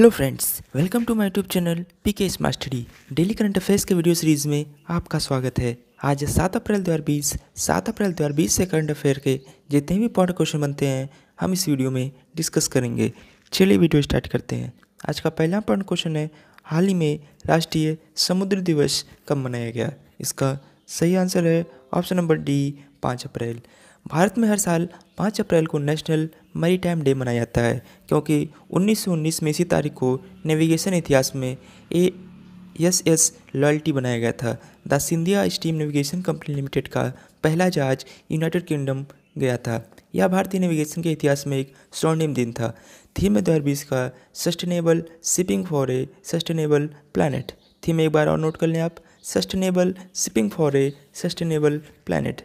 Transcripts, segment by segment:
hello friends welcome to my YouTube channel P K स्मास्टडी daily current affairs के video series में आपका स्वागत है आज सात अप्रैल दो हजार बीस सात अप्रैल दो हजार बीस से करंट अफेयर के जितने भी पॉइंट क्वेश्चन बनते हैं हम इस वीडियो में डिस्कस करेंगे चलिए वीडियो स्टार्ट करते हैं आज का पहला पॉइंट क्वेश्चन है हाल ही में राष्ट्रीय समुद्र दिवस कब मनाया गया इसका सही आंसर है ऑप्शन नंबर डी पाँच अप्रैल भारत में हर साल पाँच अप्रैल को नेशनल मरी टाइम डे मनाया जाता है क्योंकि 1919 में इसी तारीख को नेविगेशन इतिहास में ए एस एस लॉयल्टी बनाया गया था the Scindia steam navigation company limited का पहला जहाज यूनाइटेड किंगडम गया था यह भारतीय नेविगेशन के इतिहास में एक स्वर्णिम दिन था थीम दो हज़ार बीस का sustainable shipping for a sustainable planet theme एक बार और नोट कर लें आप sustainable shipping for a sustainable planet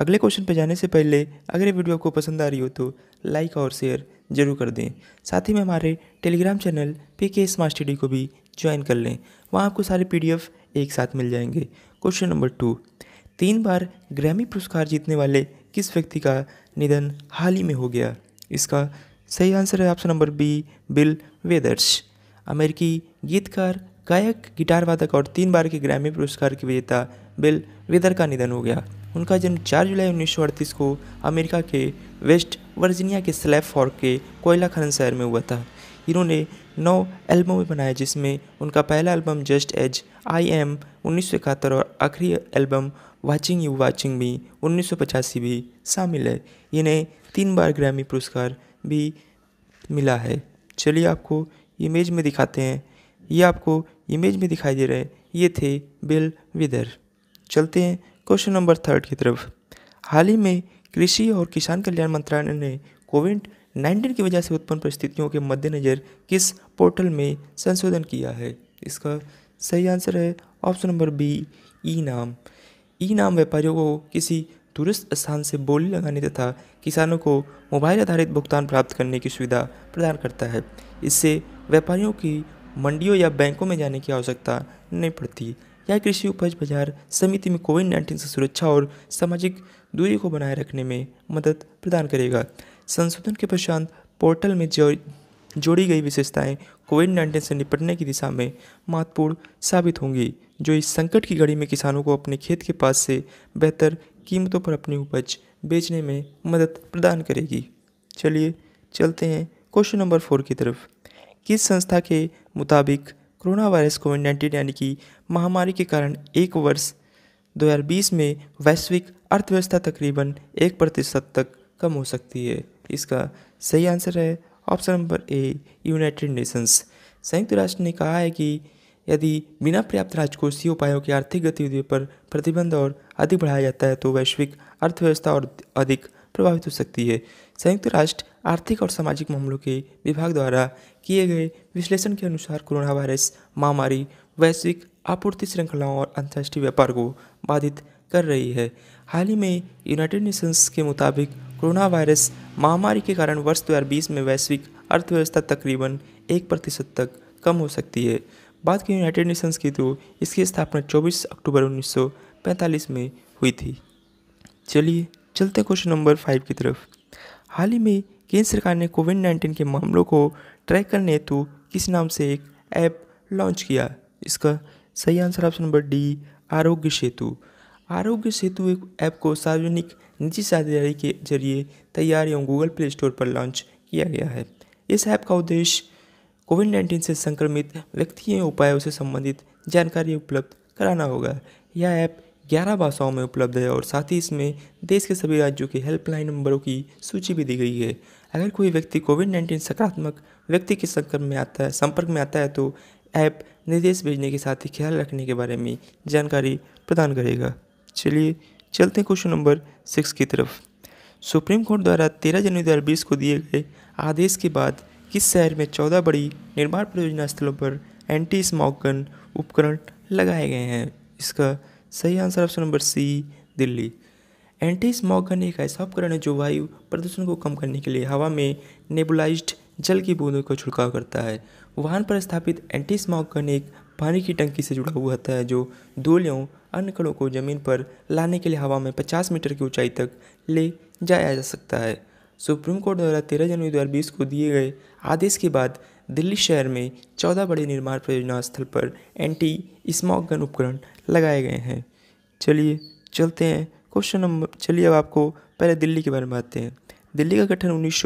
अगले क्वेश्चन पर जाने से पहले अगर ये वीडियो आपको पसंद आ रही हो तो लाइक और शेयर जरूर कर दें साथ ही में हमारे Telegram channel P K smart study को भी ज्वाइन कर लें वहाँ आपको सारे एफ एक साथ मिल जाएंगे क्वेश्चन नंबर टू तीन बार ग्रैमी पुरस्कार जीतने वाले किस व्यक्ति का निधन हाल ही में हो गया इसका सही आंसर है option number B Bill Withers अमेरिकी गीतकार गायक गिटार वादक और तीन बार के ग्रैमी पुरस्कार के विजेता बिल वेदर का निधन हो गया उनका जन्म 4 जुलाई उन्नीस को अमेरिका के वेस्ट वर्जीनिया के स्लैब फॉर्क के कोयला खनन शहर में हुआ था इन्होंने नौ एल्बम बनाए जिसमें उनका पहला album just as I am उन्नीस और आखिरी एल्बम वाचिंग यू वाचिंग भी उन्नीस भी शामिल है इन्हें तीन बार ग्रैमी पुरस्कार भी मिला है चलिए आपको इमेज में दिखाते हैं ये आपको इमेज में दिखाई दे रहे हैं ये थे बिल विदर चलते हैं क्वेश्चन नंबर थर्ड की तरफ हाल ही में कृषि और किसान कल्याण मंत्रालय ने कोविड नाइन्टीन की वजह से उत्पन्न परिस्थितियों के मद्देनज़र किस पोर्टल में संशोधन किया है इसका सही आंसर है ऑप्शन नंबर बी ई नाम ई नाम व्यापारियों को किसी दूरस्थ स्थान से बोली लगाने तथा किसानों को मोबाइल आधारित भुगतान प्राप्त करने की सुविधा प्रदान करता है इससे व्यापारियों की मंडियों या बैंकों में जाने की आवश्यकता नहीं पड़ती यह कृषि उपज बाजार समिति में कोविड नाइन्टीन से सुरक्षा और सामाजिक दूरी को बनाए रखने में मदद प्रदान करेगा संशोधन के पश्चात पोर्टल में जो जोड़ी गई विशेषताएं कोविड नाइन्टीन से निपटने की दिशा में महत्वपूर्ण साबित होंगी जो इस संकट की घड़ी में किसानों को अपने खेत के पास से बेहतर कीमतों पर अपनी उपज बेचने में मदद प्रदान करेगी चलिए चलते हैं क्वेश्चन नंबर फोर की तरफ किस संस्था के मुताबिक कोरोना वायरस कोविड नाइन्टीन यानी कि महामारी के कारण एक वर्ष 2020 में वैश्विक अर्थव्यवस्था तकरीबन एक प्रतिशत तक कम हो सकती है इसका सही आंसर है option number A United Nations संयुक्त राष्ट्र ने कहा है कि यदि बिना पर्याप्त राजकोषीय उपायों के आर्थिक गतिविधियों पर प्रतिबंध और अधिक बढ़ाया जाता है तो वैश्विक अर्थव्यवस्था और अधिक प्रभावित हो सकती है संयुक्त राष्ट्र आर्थिक और सामाजिक मामलों के विभाग द्वारा किए गए विश्लेषण के अनुसार कोरोना वायरस महामारी वैश्विक आपूर्ति श्रृंखलाओं और अंतर्राष्ट्रीय व्यापार को बाधित कर रही है हाल ही में यूनाइटेड नेशंस के मुताबिक कोरोना वायरस महामारी के कारण वर्ष 2020 में वैश्विक अर्थव्यवस्था तकरीबन एक प्रतिशत तक कम हो सकती है बात की यूनाइटेड नेशंस की तो इसकी स्थापना 24 अक्टूबर 1945 में हुई थी चलिए चलते क्वेश्चन नंबर फाइव की तरफ हाल ही में केंद्र सरकार ने कोविड नाइन्टीन के मामलों को ट्रैक करने हेतु किस नाम से एक ऐप लॉन्च किया इसका सही आंसर ऑप्शन नंबर डी आरोग्य सेतु आरोग्य सेतु एक ऐप को सार्वजनिक निजी साझेदारी के जरिए तैयार एवं गूगल प्ले स्टोर पर लॉन्च किया गया है इस ऐप का उद्देश्य कोविड नाइन्टीन से संक्रमित व्यक्ति उपायों से संबंधित जानकारी उपलब्ध कराना होगा यह ऐप ग्यारह भाषाओं में उपलब्ध है और साथ ही इसमें देश के सभी राज्यों के हेल्पलाइन नंबरों की सूची भी दी गई है अगर कोई व्यक्ति कोविड नाइन्टीन सकारात्मक व्यक्ति के संपर्क में आता है संपर्क में आता है तो ऐप निर्देश भेजने के साथ ही ख्याल रखने के बारे में जानकारी प्रदान करेगा चलिए चलते हैं क्वेश्चन नंबर सिक्स की तरफ सुप्रीम कोर्ट द्वारा तेरह जनवरी दो को दिए गए आदेश के बाद किस शहर में चौदह बड़ी निर्माण परियोजना स्थलों पर एंटी स्मोकन उपकरण लगाए गए हैं इसका सही answer option number C Delhi anti smog एक ऐसा उपकरण है जो वायु प्रदूषण को कम करने के लिए हवा में नेबुलाइज्ड जल की बूंदों का छिड़काव करता है वाहन पर स्थापित एंटी स्मॉग एक पानी की टंकी से जुड़ा हुआ होता है जो धूल एवं अन्य कणों को जमीन पर लाने के लिए हवा में 50 मीटर की ऊंचाई तक ले जाया जा सकता है सुप्रीम कोर्ट द्वारा तेरह जनवरी दो को दिए गए आदेश के बाद दिल्ली शहर में चौदह बड़े निर्माण परियोजना स्थल पर एंटी स्मॉक गन उपकरण लगाए गए हैं चलिए चलते हैं क्वेश्चन नंबर चलिए अब आपको पहले दिल्ली के बारे में बताते हैं दिल्ली का गठन उन्नीस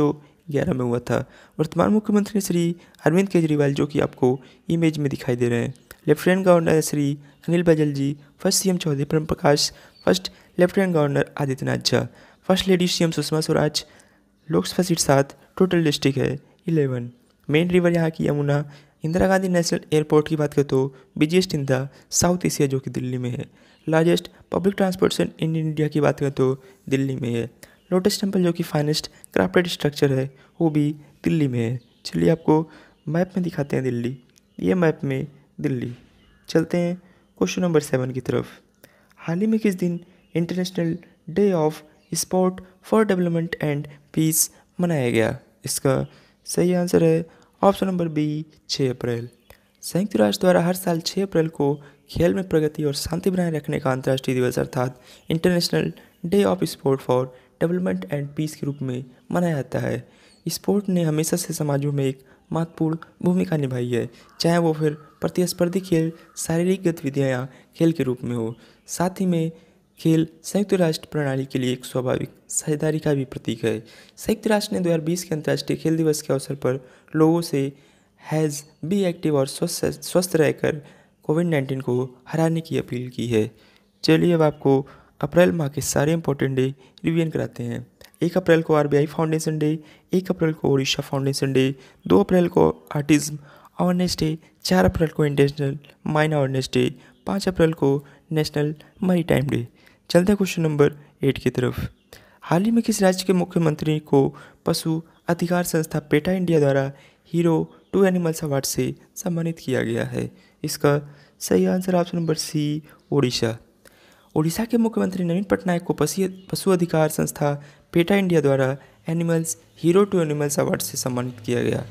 ग्यारह में हुआ था वर्तमान मुख्यमंत्री श्री अरविंद केजरीवाल जो कि आपको इमेज में दिखाई दे रहे हैं lieutenant governor Shri Anil Baijal ji first CM Chaudhary Prem Prakash first lieutenant governor Adityanath Jha first lady CM Sushma Swaraj Lok Sabha seat सात टोटल डिस्ट्रिक्ट है इलेवन मेन रिवर यहाँ की यमुना इंदिरा गांधी नेशनल एयरपोर्ट की बात करें तो busiest in the South Asia जो कि दिल्ली में है largest public transportation in India की बात करें तो दिल्ली में है लोटस टेम्पल जो कि फाइनेस्ट क्राफ्टेड स्ट्रक्चर है वो भी दिल्ली में है चलिए आपको मैप में दिखाते हैं दिल्ली ये मैप में दिल्ली चलते हैं क्वेश्चन नंबर सेवन की तरफ हाल ही में किस दिन international day of sport for development and peace मनाया गया इसका सही आंसर है ऑप्शन नंबर बी 6 अप्रैल संयुक्त राष्ट्र द्वारा हर साल 6 अप्रैल को खेल में प्रगति और शांति बनाए रखने का अंतर्राष्ट्रीय दिवस अर्थात international day of sport for development and peace के रूप में मनाया जाता है स्पोर्ट ने हमेशा से समाजों में एक महत्वपूर्ण भूमिका निभाई है चाहे वो फिर प्रतिस्पर्धी खेल शारीरिक गतिविधियाँ या खेल के रूप में हो साथ ही में खेल संयुक्त राष्ट्र प्रणाली के लिए एक स्वाभाविक साझेदारी का भी प्रतीक है संयुक्त राष्ट्र ने 2020 के अंतर्राष्ट्रीय खेल दिवस के अवसर पर लोगों से हैज़ बी एक्टिव और स्वस्थ स्वस्थ रहकर कोविड नाइन्टीन को हराने की अपील की है चलिए अब आपको अप्रैल माह के सारे इंपॉर्टेंट डे रिव्यन कराते हैं एक अप्रैल को आरबीआई फाउंडेशन डे एक अप्रैल को ओडिशा फाउंडेशन डे दो अप्रैल को आर्टिज्म अवेयरनेस डे चार अप्रैल को इंटरनेशनल माइन अवेयरनेस डे पाँच अप्रैल को नेशनल मरी टाइम डे चलते क्वेश्चन नंबर एट की तरफ हाल ही में किस राज्य के मुख्यमंत्री को पशु अधिकार संस्था पेटा इंडिया द्वारा हीरो टू एनिमल्स अवार्ड से सम्मानित किया गया है इसका सही answer option number C Odisha Odisha के मुख्यमंत्री नवीन पटनायक को पशु अधिकार संस्था पेटा इंडिया द्वारा animals hero to animals award से सम्मानित किया गया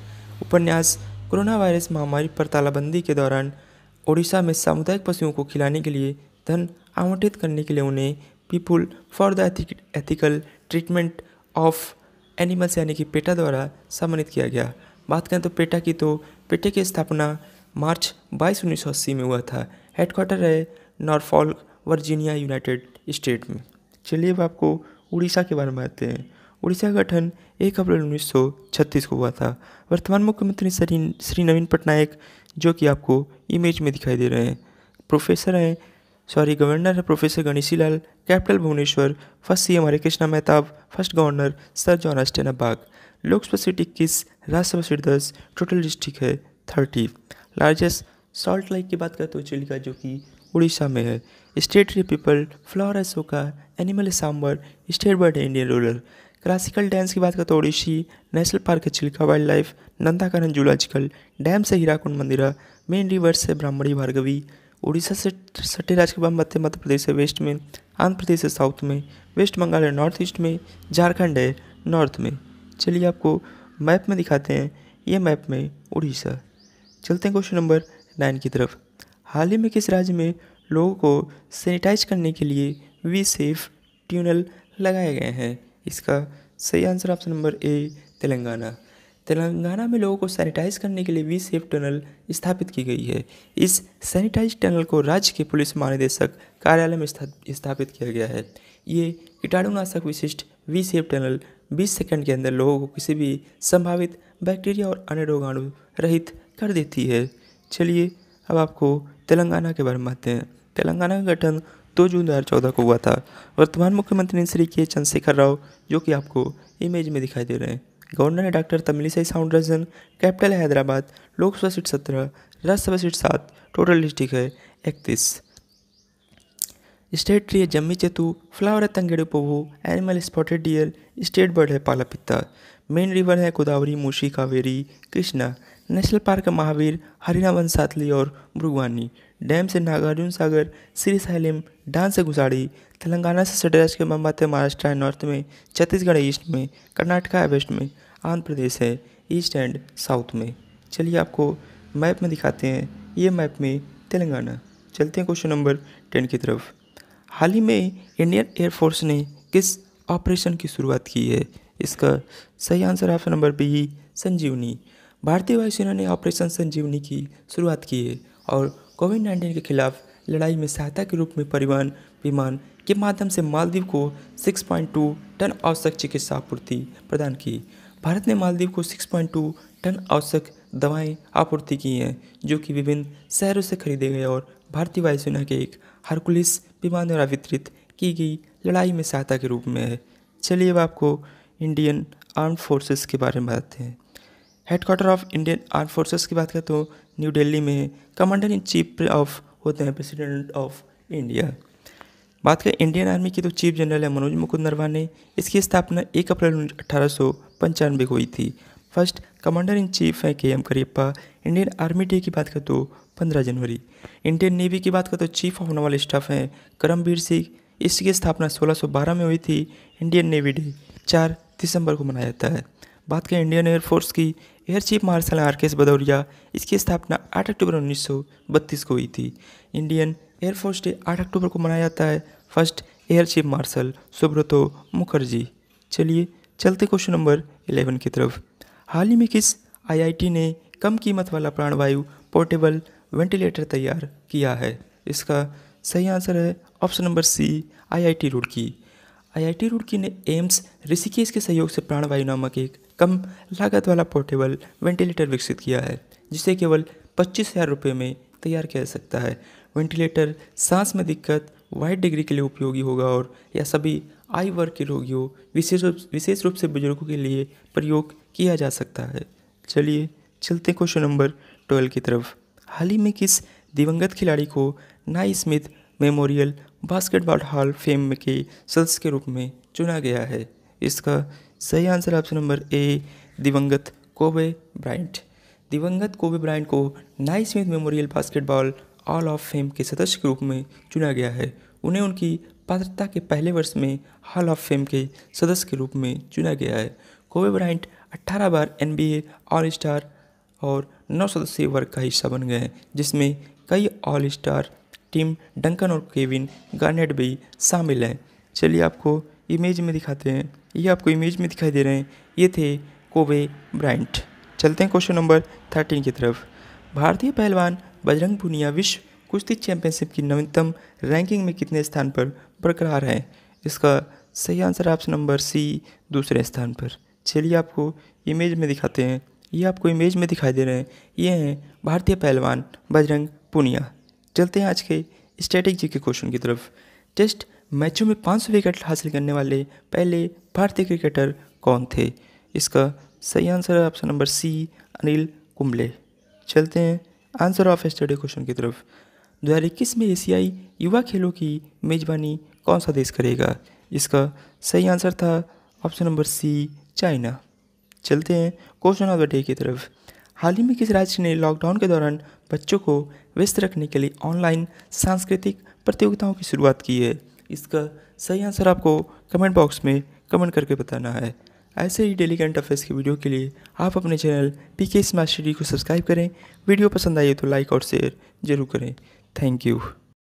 उपन्यास कोरोना वायरस महामारी पर तालाबंदी के दौरान ओडिशा में सामुदायिक पशुओं को खिलाने के लिए धन आवंटित करने के लिए उन्हें people for the ethical treatment of animals यानी कि पेटा द्वारा सम्मानित किया गया बात करें तो पेटा की तो पेटे की स्थापना मार्च बाईस उन्नीस सौ अस्सी में हुआ था हेडक्वार्टर है नॉर्फॉल्क वर्जीनिया यूनाइटेड स्टेट में चलिए अब आपको उड़ीसा के बारे में आते हैं उड़ीसा का गठन एक अप्रैल छत्तीस को हुआ था वर्तमान मुख्यमंत्री श्री नवीन पटनायक जो कि आपको इमेज में दिखाई दे रहे हैं प्रोफेसर हैं सॉरी गवर्नर है professor Ganeshi Lal capital Bhubaneswar first C Hare Krishna Mahtab first governor sir John Austin Hubback Lok Sabha seat इक्कीस राज्यसभा सीट दस टोटल डिस्ट्रिक्ट है थर्टी लार्जेस्ट सॉल्ट लाइक की बात करते हो चिल्का जो कि उड़ीसा में है state tree peepal flower Ashoka animal sambar state bird है इंडियन रूरल क्लासिकल डांस की बात करते हो ओडिशी नेशनल पार्क है Chilika wildlife Nandankanan zoological dam से हीराकुंड मंदिरा मेन रिवर्स है ब्राह्मणी भार्गवी उड़ीसा से सटे राज्य के बाद मध्य मध्य प्रदेश है वेस्ट में आंध्र प्रदेश है साउथ में वेस्ट बंगाल है नॉर्थ ईस्ट में झारखंड है नॉर्थ में चलिए आपको मैप में दिखाते हैं ये मैप में उड़ीसा चलते हैं क्वेश्चन नंबर नाइन की तरफ हाल ही में किस राज्य में लोगों को सैनिटाइज करने के लिए वी सेफ ट्यूनल लगाए गए हैं इसका सही answer option number A Telangana Telangana में लोगों को सैनिटाइज करने के लिए वी सेफ टनल स्थापित की गई है इस सैनिटाइज टनल को राज्य के पुलिस महानिदेशक कार्यालय में स्थापित किया गया है ये कीटाणुनाशक विशिष्ट वी सेफ टनल 20 सेकंड के अंदर लोगों को किसी भी संभावित बैक्टीरिया और अन्य रोगाणु रहित कर देती है चलिए अब आपको तेलंगाना के बारे में आते हैं तेलंगाना का गठन दो जून दो हज़ार चौदह को हुआ था वर्तमान मुख्यमंत्री श्री के चंद्रशेखर राव जो कि आपको इमेज में दिखाई दे रहे हैं गवर्नर है doctor Tamilisai Rajan capital Hyderabad Lok Sabha seat सत्रह राज्यसभा सीट सात टोटल डिस्ट्रिक्ट है इकतीस स्टेट ट्री है जम्मी चेतु फ्लावर है Tangedu Puvvu animal spotted deer state bird है पिता मेन रिवर है गोदावरी मूशी कावेरी कृष्णा नेशनल पार्क है महावीर वन सातली और भ्रुगवानी डैम से नागार्जुन सागर श्री सैलम डांस से घुसाड़ी तेलंगाना से राज्य के बम्बाते महाराष्ट्र है नॉर्थ में छत्तीसगढ़ ईस्ट में कर्नाटका वेस्ट में आंध्र प्रदेश है ईस्ट एंड साउथ में चलिए आपको मैप में दिखाते हैं ये मैप में तेलंगाना चलते हैं क्वेश्चन नंबर टेन की तरफ हाल ही में इंडियन एयरफोर्स ने किस ऑपरेशन की शुरुआत की है इसका सही answer option number B Sanjeevani भारतीय वायुसेना ने ऑपरेशन संजीवनी की शुरुआत की है और कोविड नाइन्टीन के खिलाफ लड़ाई में सहायता के रूप में परिवहन विमान के माध्यम से मालदीव को 6.2 टन आवश्यक चिकित्सा आपूर्ति प्रदान की भारत ने मालदीव को 6.2 टन आवश्यक दवाएं आपूर्ति की हैं जो कि विभिन्न शहरों से खरीदे गए और भारतीय वायुसेना के एक हरकुलिस विमान द्वारा वितरित की गई लड़ाई में सहायता के रूप में है चलिए अब आपको इंडियन आर्म फोर्सेस के बारे में बताते हैं headquarter of Indian arm forces की बात करें तो न्यू दिल्ली में कमांडर इन चीफ ऑफ होते हैं प्रेसिडेंट ऑफ इंडिया बात करें इंडियन आर्मी की तो चीफ जनरल है मनोज मुकुंद नरवाने इसकी स्थापना एक अप्रैल अठारह को हुई थी फर्स्ट कमांडर इन चीफ है K M Cariappa Indian army day की बात करें तो पंद्रह जनवरी इंडियन नेवी की बात करें तो चीफ ऑफ नवल स्टाफ हैं करमवीर सिंह इसकी स्थापना 1612 में हुई थी इंडियन नेवी डे चार दिसंबर को मनाया जाता है बात करें इंडियन एयरफोर्स की air chief marshal R K S Bhadauria इसकी स्थापना 8 अक्टूबर 1932 को हुई थी इंडियन एयरफोर्स डे 8 अक्टूबर को मनाया जाता है first air chief marshal Subroto Mukherjee चलिए चलते क्वेश्चन नंबर 11 की तरफ हाल ही में किस आईआईटी ने कम कीमत वाला प्राणवायु पोर्टेबल वेंटिलेटर तैयार किया है इसका सही आंसर है option number C IIT Roorkee IIT Roorkee ने एम्स ऋषिकेश के सहयोग से प्राणवायु नामक एक कम लागत वाला पोर्टेबल वेंटिलेटर विकसित किया है जिसे केवल पच्चीस हज़ार रुपये में तैयार किया जा सकता है वेंटिलेटर सांस में दिक्कत वाइट डिग्री के लिए उपयोगी होगा और यह सभी आई वर्ग के रोगियों विशेष विशेष रूप से बुजुर्गों के लिए प्रयोग किया जा सकता है चलिए चलते क्वेश्चन नंबर ट्वेल्व की तरफ हाल ही में किस दिवंगत खिलाड़ी को Naismith memorial basketball hall fame के सदस्य के रूप में चुना गया है इसका सही आंसर ऑप्शन नंबर ए दिवंगत कोबे ब्राइंट दिवंगत कोबे ब्राइंट को Naismith memorial basketball hall of fame के सदस्य के रूप में चुना गया है उन्हें उनकी पात्रता के पहले वर्ष में हॉल ऑफ फेम के सदस्य के रूप में चुना गया है कोबे ब्राइंट 18 बार एन ऑल स्टार और नौ सदस्यीय वर्ग का हिस्सा बन गए हैं जिसमें कई ऑल स्टार टीम डंकन और केविन गार्नेट भी शामिल हैं चलिए आपको इमेज में दिखाते हैं ये आपको इमेज में दिखाई दे रहे हैं ये थे कोवे ब्राइंट चलते हैं क्वेश्चन नंबर थर्टीन की तरफ भारतीय पहलवान बजरंग पुनिया विश्व कुश्ती चैंपियनशिप की नवीनतम रैंकिंग में कितने स्थान पर बरकरार है इसका सही आंसर ऑप्शन नंबर सी दूसरे स्थान पर चलिए आपको इमेज में दिखाते हैं ये आपको इमेज में दिखाई दे रहे हैं ये हैं भारतीय पहलवान बजरंग पुनिया चलते हैं आज के स्टैटिक के क्वेश्चन की तरफ टेस्ट मैचों में 500 विकेट हासिल करने वाले पहले भारतीय क्रिकेटर कौन थे इसका सही आंसर है option number C Anil Kumble चलते हैं आंसर ऑफ स्टडी क्वेश्चन की तरफ दो हज़ार इक्कीस में एशियाई युवा खेलों की मेजबानी कौन सा देश करेगा इसका सही आंसर था ऑप्शन नंबर सी चाइना चलते हैं क्वेश्चन ऑफ द डे की तरफ हाल ही में किस राज्य ने लॉकडाउन के दौरान बच्चों को व्यस्त रखने के लिए ऑनलाइन सांस्कृतिक प्रतियोगिताओं की शुरुआत की है इसका सही आंसर आपको कमेंट बॉक्स में कमेंट करके बताना है ऐसे ही डेली करंट अफेयर्स की वीडियो के लिए आप अपने channel P K smart study को सब्सक्राइब करें वीडियो पसंद आई तो लाइक और शेयर जरूर करें थैंक यू